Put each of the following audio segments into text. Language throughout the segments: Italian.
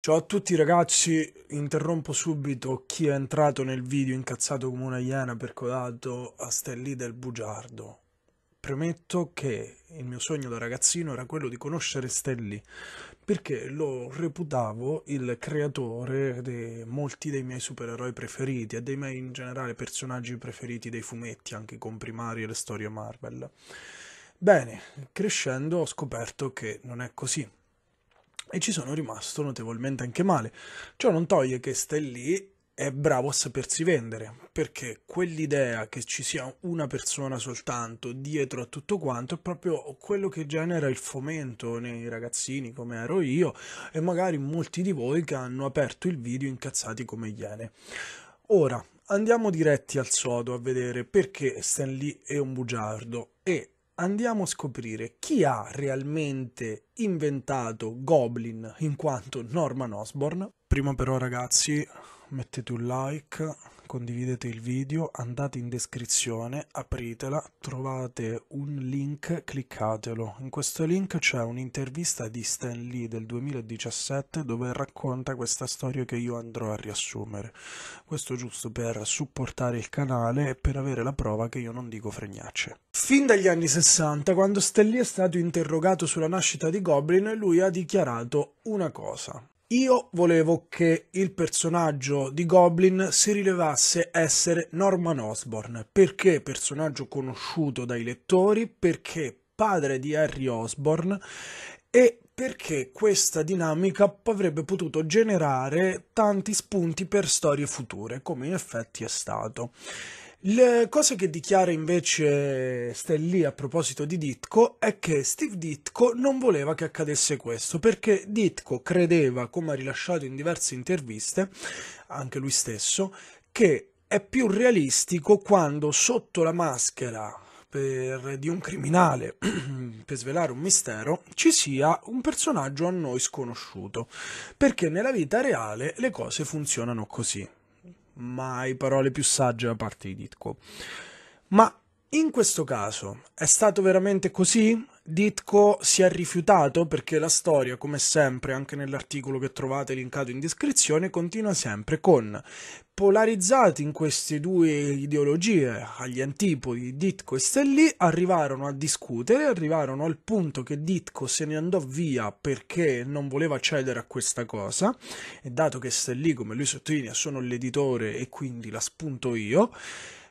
Ciao a tutti ragazzi, interrompo subito chi è entrato nel video incazzato come una iena percodato a Stellì del Bugiardo. Premetto che il mio sogno da ragazzino era quello di conoscere Stellì, perché lo reputavo il creatore di molti dei miei supereroi preferiti e dei miei in generale personaggi preferiti dei fumetti, anche i comprimari e le storie Marvel. Bene, crescendo ho scoperto che non è così e ci sono rimasto notevolmente anche male. Ciò non toglie che Stellì è bravo a sapersi vendere, perché quell'idea che ci sia una persona soltanto dietro a tutto quanto è proprio quello che genera il fomento nei ragazzini come ero io e magari molti di voi che hanno aperto il video incazzati come iene. Ora, andiamo diretti al sodo a vedere perché Stan Lee è un bugiardo e andiamo a scoprire chi ha realmente inventato Goblin in quanto Norman Osborn. Prima però ragazzi mettete un like condividete il video, andate in descrizione, apritela, trovate un link, cliccatelo. In questo link c'è un'intervista di Stan Lee del 2017 dove racconta questa storia che io andrò a riassumere. Questo giusto per supportare il canale e per avere la prova che io non dico fregnacce. Fin dagli anni 60, quando Stan Lee è stato interrogato sulla nascita di Goblin, lui ha dichiarato una cosa. Io volevo che il personaggio di Goblin si rilevasse essere Norman Osborn, perché personaggio conosciuto dai lettori, perché padre di Harry Osborn e perché questa dinamica avrebbe potuto generare tanti spunti per storie future, come in effetti è stato. Le cose che dichiara invece Stelli a proposito di Ditko è che Steve Ditko non voleva che accadesse questo perché Ditko credeva, come ha rilasciato in diverse interviste, anche lui stesso, che è più realistico quando sotto la maschera per, di un criminale per svelare un mistero ci sia un personaggio a noi sconosciuto perché nella vita reale le cose funzionano così mai parole più sagge da parte di Ditko. Ma in questo caso è stato veramente così? Ditko si è rifiutato perché la storia, come sempre, anche nell'articolo che trovate linkato in descrizione, continua sempre con polarizzati in queste due ideologie, agli antipodi Ditko e Stellì, arrivarono a discutere, arrivarono al punto che Ditko se ne andò via perché non voleva cedere a questa cosa, e dato che Stellì, come lui sottolinea, sono l'editore e quindi la spunto io,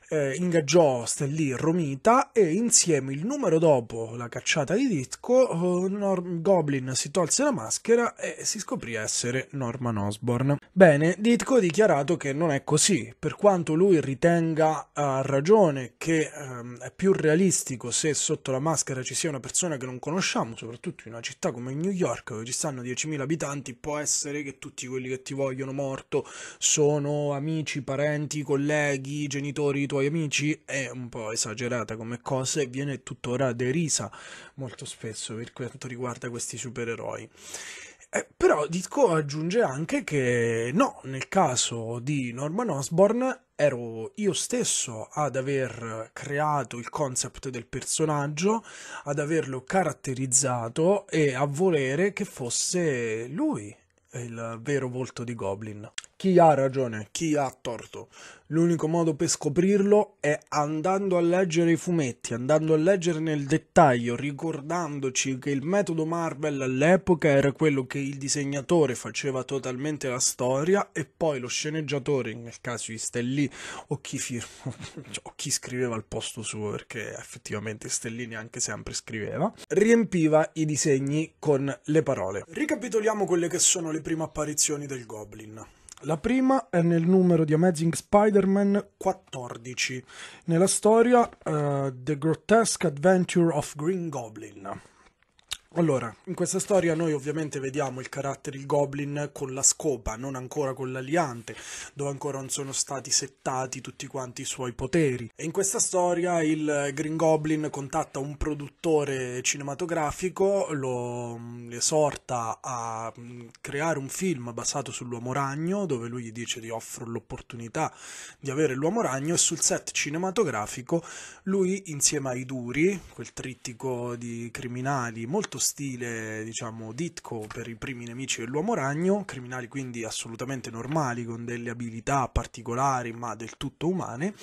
eh, ingaggiò Stellì Romita e insieme il numero dopo la cacciata di Ditko, eh, Norm Goblin si tolse la maschera e si scoprì essere Norman Osborn. Bene, Ditko ha dichiarato che non è così, per quanto lui ritenga a ragione che ehm, è più realistico se sotto la maschera ci sia una persona che non conosciamo, soprattutto in una città come New York dove ci stanno 10.000 abitanti, può essere che tutti quelli che ti vogliono morto sono amici, parenti, colleghi, genitori tuoi tuoi amici è un po' esagerata come cosa e viene tuttora derisa molto spesso per quanto riguarda questi supereroi. Eh, però Ditko aggiunge anche che no, nel caso di Norman Osborn ero io stesso ad aver creato il concept del personaggio, ad averlo caratterizzato e a volere che fosse lui il vero volto di Goblin chi ha ragione, chi ha torto. L'unico modo per scoprirlo è andando a leggere i fumetti, andando a leggere nel dettaglio, ricordandoci che il metodo Marvel all'epoca era quello che il disegnatore faceva totalmente la storia e poi lo sceneggiatore, nel caso di Stellì o chi, firma, cioè, o chi scriveva al posto suo, perché effettivamente Stellì neanche sempre scriveva, riempiva i disegni con le parole. Ricapitoliamo quelle che sono le prime apparizioni del Goblin. La prima è nel numero di Amazing Spider-Man 14, nella storia uh, The Grotesque Adventure of Green Goblin. Allora, in questa storia noi ovviamente vediamo il carattere il Goblin con la scopa, non ancora con l'aliante, dove ancora non sono stati settati tutti quanti i suoi poteri. E in questa storia il Green Goblin contatta un produttore cinematografico, lo mm, esorta a mm, creare un film basato sull'Uomo Ragno, dove lui gli dice di offro l'opportunità di avere l'Uomo Ragno, e sul set cinematografico lui insieme ai Duri, quel trittico di criminali molto stile, diciamo, ditco per i primi nemici dell'uomo ragno, criminali quindi assolutamente normali, con delle abilità particolari ma del tutto umane,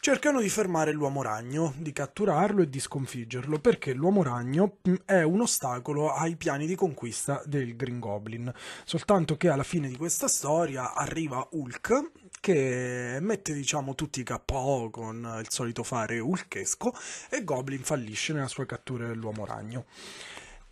cercano di fermare l'uomo ragno, di catturarlo e di sconfiggerlo, perché l'uomo ragno mm, è un ostacolo ai piani di conquista del Green Goblin. Soltanto che alla fine di questa storia arriva Hulk, che mette diciamo tutti i KO con il solito fare hulkesco e Goblin fallisce nella sua cattura dell'uomo ragno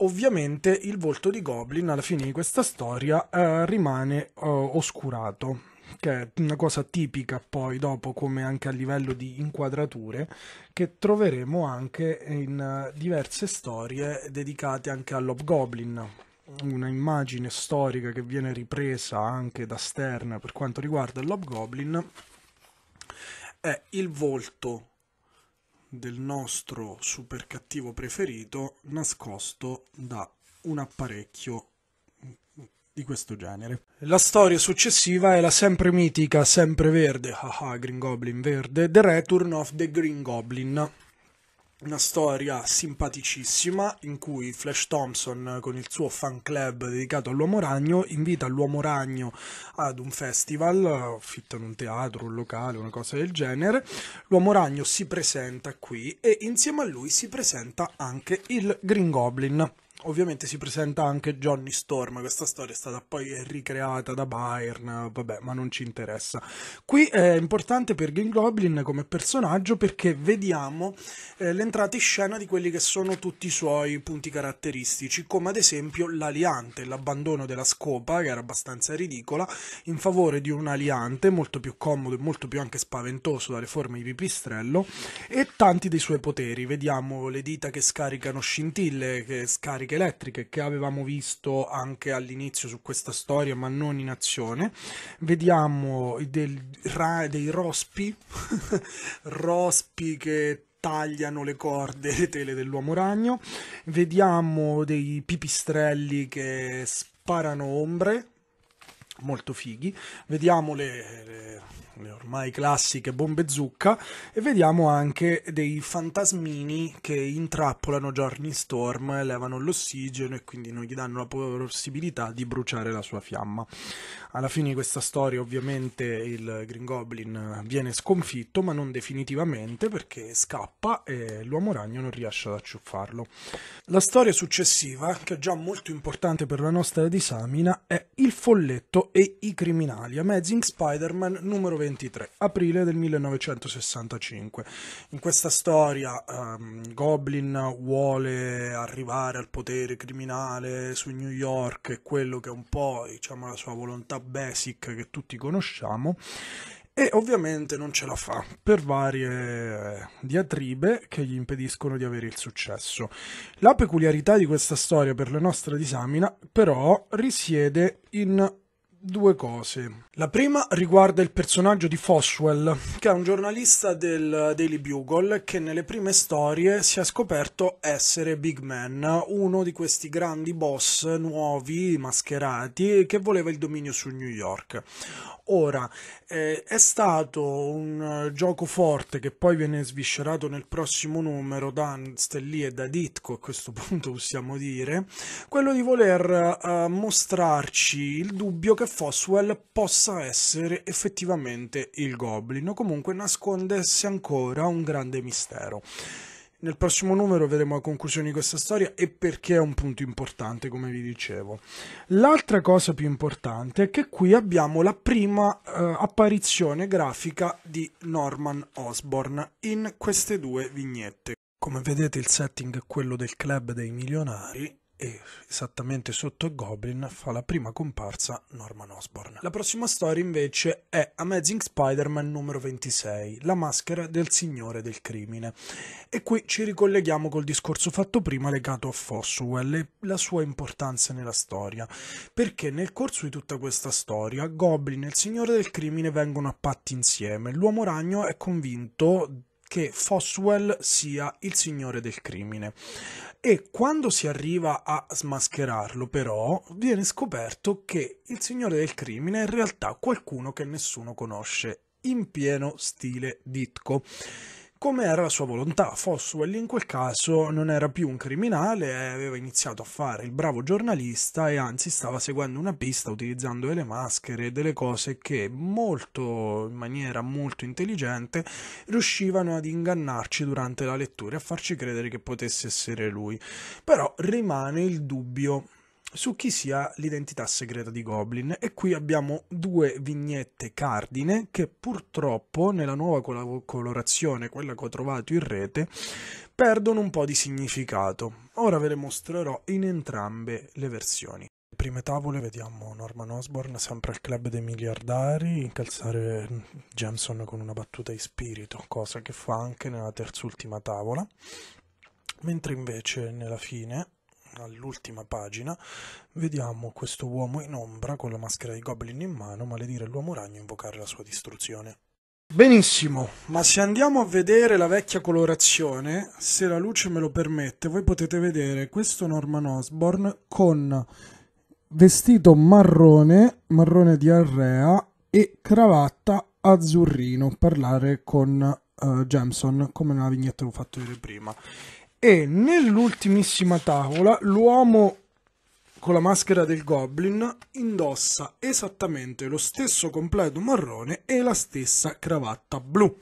ovviamente il volto di Goblin alla fine di questa storia eh, rimane eh, oscurato che è una cosa tipica poi dopo come anche a livello di inquadrature che troveremo anche in eh, diverse storie dedicate anche all'Hobgoblin una immagine storica che viene ripresa anche da Stern per quanto riguarda l'Hobgoblin è il volto del nostro super cattivo preferito nascosto da un apparecchio di questo genere. La storia successiva è la sempre mitica, sempre verde, haha Green Goblin verde, The Return of the Green Goblin, una storia simpaticissima in cui Flash Thompson con il suo fan club dedicato all'uomo ragno invita l'uomo ragno ad un festival, eh, in un teatro, un locale, una cosa del genere. L'uomo ragno si presenta qui e insieme a lui si presenta anche il Green Goblin ovviamente si presenta anche Johnny Storm. Questa storia è stata poi ricreata da Byrne, vabbè, ma non ci interessa. Qui è importante per Green Goblin come personaggio perché vediamo eh, l'entrata in scena di quelli che sono tutti i suoi punti caratteristici, come ad esempio l'aliante, l'abbandono della scopa, che era abbastanza ridicola, in favore di un aliante molto più comodo e molto più anche spaventoso dalle forme di pipistrello, e tanti dei suoi poteri. Vediamo le dita che scaricano scintille, che scaricano cariche elettriche che avevamo visto anche all'inizio su questa storia, ma non in azione. Vediamo del, ra, dei rospi, rospi che tagliano le corde, le tele dell'uomo ragno. Vediamo dei pipistrelli che sparano ombre, molto fighi. Vediamo le, le le ormai classiche bombe zucca e vediamo anche dei fantasmini che intrappolano Journey Storm, elevano l'ossigeno e quindi non gli danno la possibilità di bruciare la sua fiamma. Alla fine di questa storia ovviamente il Green Goblin viene sconfitto ma non definitivamente perché scappa e l'uomo ragno non riesce ad acciuffarlo. La storia successiva, che è già molto importante per la nostra disamina, è Il folletto e i criminali, Amazing Spider-Man numero 20. 23 aprile del 1965. In questa storia um, Goblin vuole arrivare al potere criminale su New York, è quello che è un po' diciamo, la sua volontà basic che tutti conosciamo e ovviamente non ce la fa per varie diatribe che gli impediscono di avere il successo. La peculiarità di questa storia per la nostra disamina però risiede in due cose. La prima riguarda il personaggio di Foswell, che è un giornalista del Daily Bugle che nelle prime storie si è scoperto essere Big Man, uno di questi grandi boss nuovi, mascherati, che voleva il dominio su New York. Ora, eh, è stato un eh, gioco forte che poi viene sviscerato nel prossimo numero da Stelli e da Ditko, a questo punto possiamo dire, quello di voler eh, mostrarci il dubbio che Foswell possa essere effettivamente il Goblin o comunque nascondersi ancora un grande mistero. Nel prossimo numero vedremo la conclusione di questa storia e perché è un punto importante, come vi dicevo. L'altra cosa più importante è che qui abbiamo la prima eh, apparizione grafica di Norman Osborn in queste due vignette. Come vedete il setting è quello del club dei milionari e esattamente sotto Goblin fa la prima comparsa Norman Osborn. La prossima storia invece è Amazing Spider-Man numero 26, La maschera del signore del crimine. E qui ci ricolleghiamo col discorso fatto prima legato a Fosswell e la sua importanza nella storia, perché nel corso di tutta questa storia Goblin e il signore del crimine vengono a patti insieme. L'uomo ragno è convinto che Foswell sia il signore del crimine. E quando si arriva a smascherarlo, però, viene scoperto che il signore del crimine è in realtà qualcuno che nessuno conosce, in pieno stile ditco come era la sua volontà. Foswell in quel caso non era più un criminale, aveva iniziato a fare il bravo giornalista e anzi stava seguendo una pista utilizzando delle maschere e delle cose che molto, in maniera molto intelligente, riuscivano ad ingannarci durante la lettura e a farci credere che potesse essere lui. Però rimane il dubbio su chi sia l'identità segreta di Goblin e qui abbiamo due vignette cardine che purtroppo nella nuova colorazione, quella che ho trovato in rete, perdono un po' di significato. Ora ve le mostrerò in entrambe le versioni. Le prime tavole vediamo Norman Osborn sempre al club dei miliardari incalzare Jameson con una battuta di spirito, cosa che fa anche nella terz'ultima tavola. Mentre invece nella fine all'ultima pagina, vediamo questo uomo in ombra con la maschera di Goblin in mano maledire l'uomo ragno e invocare la sua distruzione. Benissimo, ma se andiamo a vedere la vecchia colorazione, se la luce me lo permette, voi potete vedere questo Norman Osborn con vestito marrone, marrone di arrea e cravatta azzurrino, parlare con uh, Jameson come nella vignetta che ho fatto vedere prima. E nell'ultimissima tavola l'uomo con la maschera del Goblin indossa esattamente lo stesso completo marrone e la stessa cravatta blu.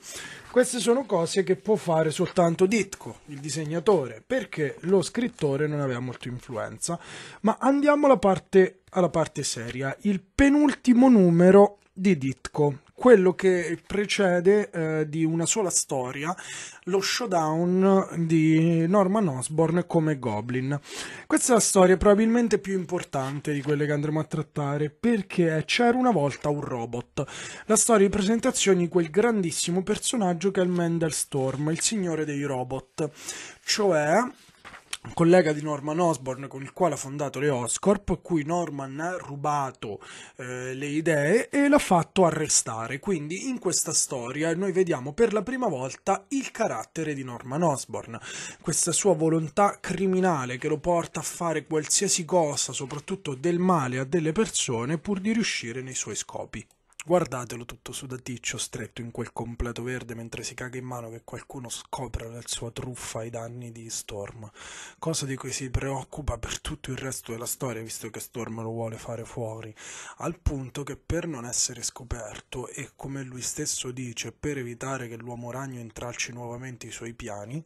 Queste sono cose che può fare soltanto Ditko, il disegnatore, perché lo scrittore non aveva molto influenza. Ma andiamo alla parte, alla parte seria, il penultimo numero di Ditko, quello che precede eh, di una sola storia lo showdown di Norman Osborn come Goblin. Questa è la storia probabilmente più importante di quelle che andremo a trattare perché c'era una volta un robot. La storia di presentazione di quel grandissimo personaggio che è il Mendel Storm, il signore dei robot, cioè collega di Norman Osborne con il quale ha fondato le Oscorp, cui Norman ha rubato eh, le idee e l'ha fatto arrestare. Quindi in questa storia noi vediamo per la prima volta il carattere di Norman Osborne, questa sua volontà criminale che lo porta a fare qualsiasi cosa, soprattutto del male a delle persone, pur di riuscire nei suoi scopi. Guardatelo tutto sudaticcio, stretto in quel completo verde mentre si caga in mano che qualcuno scopra la sua truffa ai danni di Storm, cosa di cui si preoccupa per tutto il resto della storia visto che Storm lo vuole fare fuori, al punto che per non essere scoperto e come lui stesso dice per evitare che l'uomo ragno intralci nuovamente i suoi piani,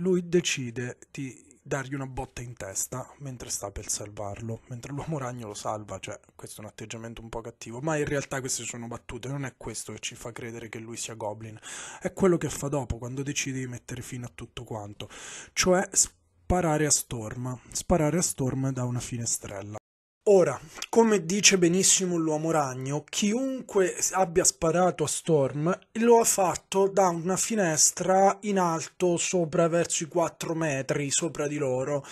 lui decide di dargli una botta in testa mentre sta per salvarlo, mentre l'uomo ragno lo salva, cioè questo è un atteggiamento un po' cattivo, ma in realtà queste sono battute, non è questo che ci fa credere che lui sia Goblin, è quello che fa dopo quando decide di mettere fine a tutto quanto, cioè sparare a Storm, sparare a Storm da una finestrella. Ora, come dice benissimo l'uomo ragno, chiunque abbia sparato a Storm lo ha fatto da una finestra in alto sopra verso i 4 metri sopra di loro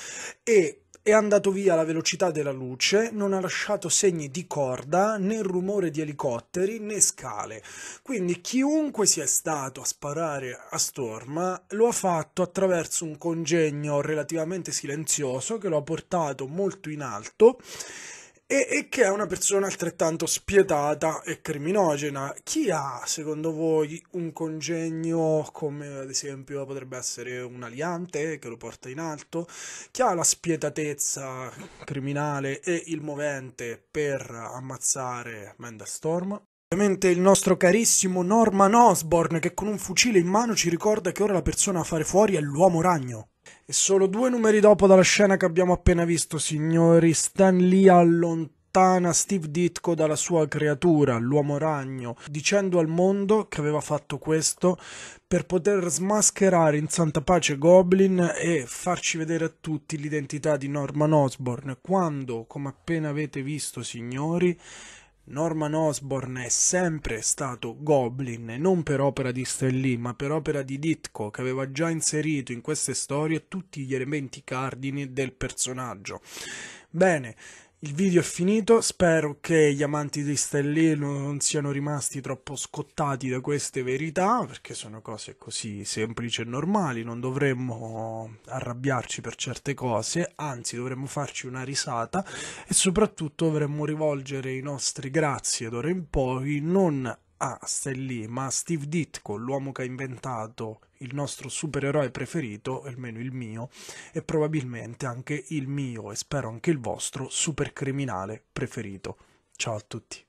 e è andato via la velocità della luce, non ha lasciato segni di corda, né rumore di elicotteri, né scale. Quindi chiunque sia stato a sparare a Storma lo ha fatto attraverso un congegno relativamente silenzioso che lo ha portato molto in alto e, e, che è una persona altrettanto spietata e criminogena. Chi ha, secondo voi, un congegno come ad esempio potrebbe essere un aliante che lo porta in alto? Chi ha la spietatezza criminale e il movente per ammazzare Mendelstorm? Ovviamente il nostro carissimo Norman Osborn che con un fucile in mano ci ricorda che ora la persona a fare fuori è l'uomo ragno. E solo due numeri dopo dalla scena che abbiamo appena visto, signori, Stan Lee allontana Steve Ditko dalla sua creatura, l'uomo ragno, dicendo al mondo che aveva fatto questo per poter smascherare in santa pace Goblin e farci vedere a tutti l'identità di Norman Osborn, quando, come appena avete visto, signori, Norman Osborn è sempre stato Goblin, non per opera di Stellì, ma per opera di Ditko, che aveva già inserito in queste storie tutti gli elementi cardini del personaggio. Bene, il video è finito, spero che gli amanti di Stellino non siano rimasti troppo scottati da queste verità, perché sono cose così semplici e normali, non dovremmo arrabbiarci per certe cose, anzi dovremmo farci una risata e soprattutto dovremmo rivolgere i nostri grazie d'ora in poi non Ah, stai lì, ma Steve Ditko, l'uomo che ha inventato il nostro supereroe preferito, almeno il mio, e probabilmente anche il mio, e spero anche il vostro, supercriminale preferito. Ciao a tutti.